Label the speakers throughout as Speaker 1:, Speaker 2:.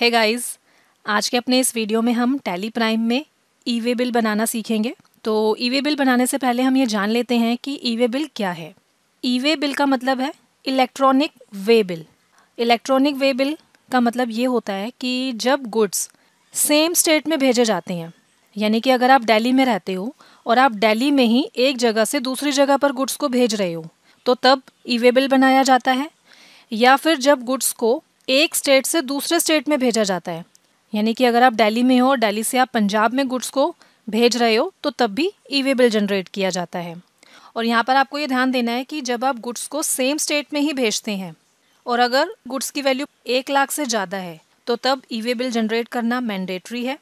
Speaker 1: है hey guys आज के अपने इस वीडियो में हम टैली प्राइम में ई वे बिल बनाना सीखेंगे तो ई वे बिल बनाने से पहले हम ये जान लेते हैं कि ई वे बिल क्या है ई वे बिल का मतलब है electronic way bill electronic way bill का मतलब ये होता है कि जब गुड्स सेम स्टेट में भेजे जाते हैं यानी कि अगर आप दिल्ली में रहते हो और आप दिल्ली में ही एक जगह से दूसरी जगह पर गुड्स को भेज रहे हो तो तब ई वे बिल बनाया जाता है या फिर जब गुड्स को एक स्टेट से दूसरे स्टेट में भेजा जाता है यानी कि अगर आप दिल्ली में हो और दिल्ली से आप पंजाब में गुड्स को भेज रहे हो तो तब भी ई वे बिल जनरेट किया जाता है और यहाँ पर आपको ये ध्यान देना है कि जब आप गुड्स को सेम स्टेट में ही भेजते हैं और अगर गुड्स की वैल्यू एक लाख से ज़्यादा है तो तब ई वे बिल जनरेट करना मैंडेटरी है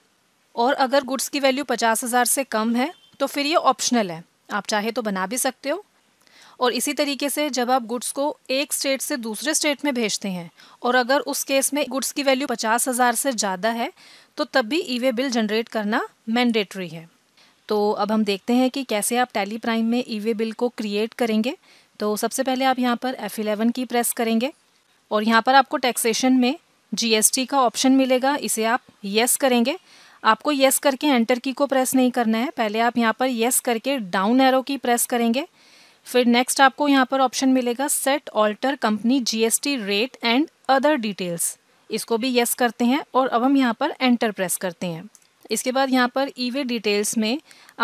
Speaker 1: और अगर गुड्स की वैल्यू पचास हज़ार से कम है तो फिर ये ऑप्शनल है आप चाहे तो बना भी सकते हो और इसी तरीके से जब आप गुड्स को एक स्टेट से दूसरे स्टेट में भेजते हैं और अगर उस केस में गुड्स की वैल्यू पचास हज़ार से ज़्यादा है तो तब भी ई वे बिल जनरेट करना मैंडेटरी है तो अब हम देखते हैं कि कैसे आप टैली प्राइम में ई वे बिल को क्रिएट करेंगे तो सबसे पहले आप यहाँ पर एफ़ इलेवन की प्रेस करेंगे और यहाँ पर आपको टैक्सेशन में जीएसटी का ऑप्शन मिलेगा इसे आप येस करेंगे आपको येस करके एंटर की को प्रेस नहीं करना है पहले आप यहाँ पर येस करके डाउन एरो की प्रेस करेंगे फिर नेक्स्ट आपको यहाँ पर ऑप्शन मिलेगा set alter company GST rate and other details इसको भी यस करते हैं और अब हम यहाँ पर एंटर प्रेस करते हैं इसके बाद यहाँ पर ईवे डिटेल्स में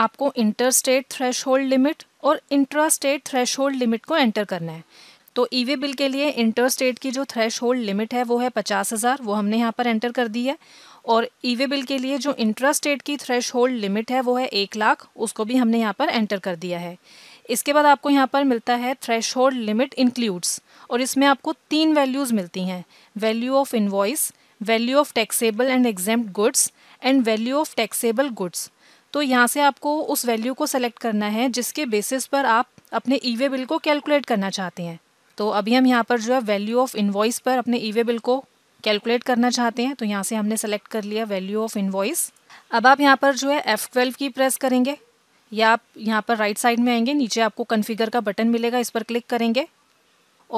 Speaker 1: आपको इंटर स्टेट थ्रेश लिमिट और इंट्रा स्टेट थ्रेश लिमिट को एंटर करना है तो ईवे बिल के लिए इंटर स्टेट की जो थ्रेश लिमिट है वो है पचास हज़ार वो हमने यहाँ पर एंटर कर दी है और ईवे बिल के लिए जो इंट्रा स्टेट की थ्रेश लिमिट है वो है एक लाख उसको भी हमने यहाँ पर एंटर कर दिया है इसके बाद आपको यहाँ पर मिलता है थ्रेश लिमिट इंक्लूड्स और इसमें आपको तीन वैल्यूज़ मिलती हैं value of invoice value of taxable and exempt goods and value of taxable goods तो यहाँ से आपको उस वैल्यू को सेलेक्ट करना है जिसके बेसिस पर आप अपने ई वे बिल को कैलकुलेट करना चाहते हैं तो अभी हम यहाँ पर जो है वैल्यू ऑफ इन्वॉइस पर अपने ई वे बिल को कैलकुलेट करना चाहते हैं तो यहाँ से हमने सेलेक्ट कर लिया वैल्यू ऑफ इन्वॉइस अब आप यहाँ पर जो है एफ़ की प्रेस करेंगे या आप यहाँ पर राइट साइड में आएंगे नीचे आपको कन्फिगर का बटन मिलेगा इस पर क्लिक करेंगे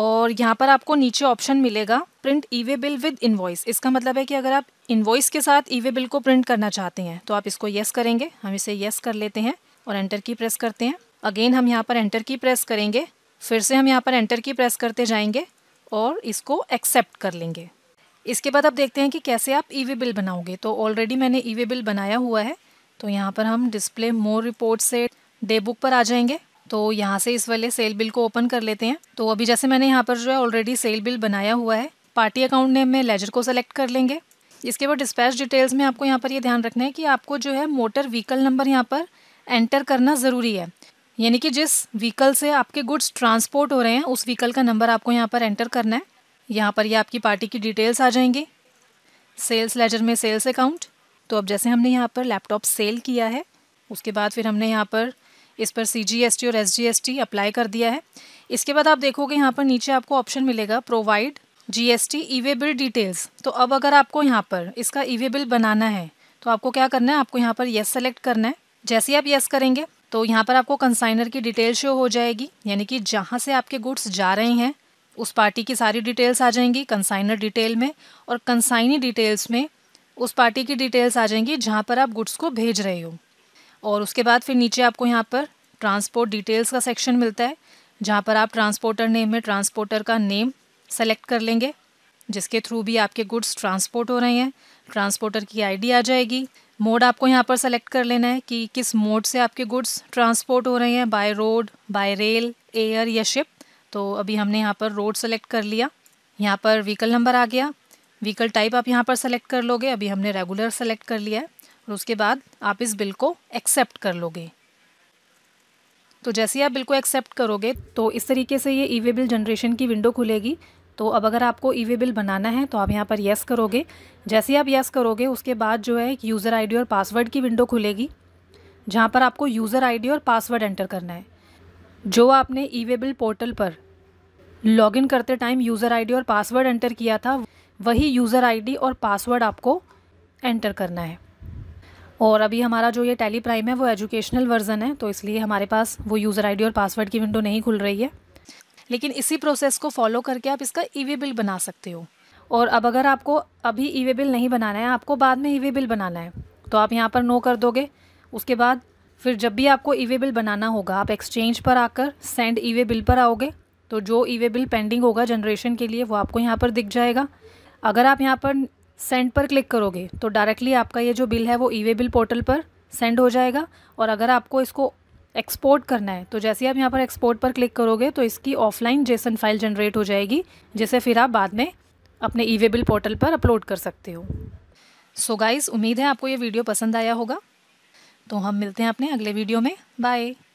Speaker 1: और यहाँ पर आपको नीचे ऑप्शन मिलेगा print E way bill with invoice इसका मतलब है कि अगर आप इन्वॉइस के साथ ई वे बिल को प्रिंट करना चाहते हैं तो आप इसको येस करेंगे हम इसे येस कर लेते हैं और एंटर की प्रेस करते हैं अगेन हम यहाँ पर एंटर की प्रेस करेंगे फिर से हम यहाँ पर एंटर की प्रेस करते जाएंगे और इसको एक्सेप्ट कर लेंगे इसके बाद आप देखते हैं कि कैसे आप ई वे बिल बनाओगे तो ऑलरेडी मैंने ई वे बिल बनाया हुआ है तो यहाँ पर हम डिस्प्ले मोर रिपोर्ट से डे बुक पर आ जाएंगे तो यहाँ से इस वाले सेल बिल को ओपन कर लेते हैं तो अभी जैसे मैंने यहाँ पर जो है ऑलरेडी सेल बिल बनाया हुआ है पार्टी अकाउंट नेम में लेजर को सेलेक्ट कर लेंगे इसके बाद डिस्पैच डिटेल्स में आपको यहाँ पर ये यह ध्यान रखना है कि आपको जो है मोटर व्हीकल नंबर यहाँ पर एंटर करना ज़रूरी है यानी कि जिस व्हीकल से आपके गुड्स ट्रांसपोर्ट हो रहे हैं उस व्हीकल का नंबर आपको यहाँ पर एंटर करना है यहाँ पर ये यह आपकी पार्टी की डिटेल्स आ जाएंगी सेल्स लेजर में सेल्स अकाउंट तो अब जैसे हमने यहाँ पर लैपटॉप सेल किया है उसके बाद फिर हमने यहाँ पर इस पर सी जी एस टी और S G S T apply कर दिया है इसके बाद आप देखोगे यहाँ पर नीचे आपको ऑप्शन मिलेगा provide G S T e way bill details तो अब अगर आपको यहाँ पर इसका ई वे बिल बनाना है तो आपको क्या करना है आपको यहाँ पर येस सेलेक्ट करना है जैसे ही आप येस करेंगे तो यहाँ पर आपको कंसाइनर की डिटेल शो हो जाएगी यानी कि जहाँ से आपके गुड्स जा रहे हैं उस पार्टी की सारी डिटेल्स आ जाएंगी कंसाइनर डिटेल में और कंसाइनी डिटेल्स में उस पार्टी की डिटेल्स आ जाएंगी जहाँ पर आप गुड्स को भेज रहे हो और उसके बाद फिर नीचे आपको यहाँ पर ट्रांसपोर्ट डिटेल्स का सेक्शन मिलता है जहाँ पर आप ट्रांसपोर्टर नेम में ट्रांसपोर्टर का नेम सेलेक्ट कर लेंगे जिसके थ्रू भी आपके गुड्स ट्रांसपोर्ट हो रहे हैं ट्रांसपोर्टर की आईडी आ जाएगी मोड आपको यहाँ पर सेलेक्ट कर लेना है कि किस मोड से आपके गुड्स ट्रांसपोर्ट हो रहे हैं by road by rail air या शिप तो अभी हमने यहाँ पर रोड सेलेक्ट कर लिया यहाँ पर व्हीकल नंबर आ गया व्हीकल टाइप आप यहाँ पर सेलेक्ट कर लोगे अभी हमने रेगुलर सेलेक्ट कर लिया है और उसके बाद आप इस बिल को एक्सेप्ट कर लोगे तो जैसे ही आप बिल को एक्सेप्ट करोगे तो इस तरीके से ये ई वे बिल जनरेशन की विंडो खुलेगी तो अब अगर आपको ई वे बिल बनाना है तो आप यहाँ पर येस करोगे जैसे ही आप येस करोगे उसके बाद जो है यूज़र आई और पासवर्ड की विंडो खुलेगी जहाँ पर आपको यूज़र आई और पासवर्ड एंटर करना है जो आपने ई वे बिल पोर्टल पर लॉगिन करते टाइम यूज़र आईडी और पासवर्ड एंटर किया था वही यूज़र आईडी और पासवर्ड आपको एंटर करना है और अभी हमारा जो ये टैली प्राइम है वो एजुकेशनल वर्जन है तो इसलिए हमारे पास वो यूज़र आईडी और पासवर्ड की विंडो नहीं खुल रही है लेकिन इसी प्रोसेस को फॉलो करके आप इसका ई वे बिल बना सकते हो और अब अगर आपको अभी ई वे बिल नहीं बनाना है आपको बाद में ई वे बिल बनाना है तो आप यहाँ पर नो कर दोगे उसके बाद फिर जब भी आपको ई वे बिल बनाना होगा आप एक्सचेंज पर आकर सेंड ई वे बिल पर आओगे तो जो ई वे बिल पेंडिंग होगा जनरेशन के लिए वो आपको यहाँ पर दिख जाएगा अगर आप यहाँ पर सेंड पर क्लिक करोगे तो डायरेक्टली आपका ये जो बिल है वो ई वे बिल पोर्टल पर सेंड हो जाएगा और अगर आपको इसको एक्सपोर्ट करना है तो जैसे आप यहाँ पर एक्सपोर्ट पर क्लिक करोगे तो इसकी ऑफलाइन जेसन फाइल जनरेट हो जाएगी जिसे फिर आप बाद में अपने ई वे बिल पोर्टल पर अपलोड कर सकते हो सो गाइज़ उम्मीद है आपको ये वीडियो पसंद आया होगा तो हम मिलते हैं अपने अगले वीडियो में बाय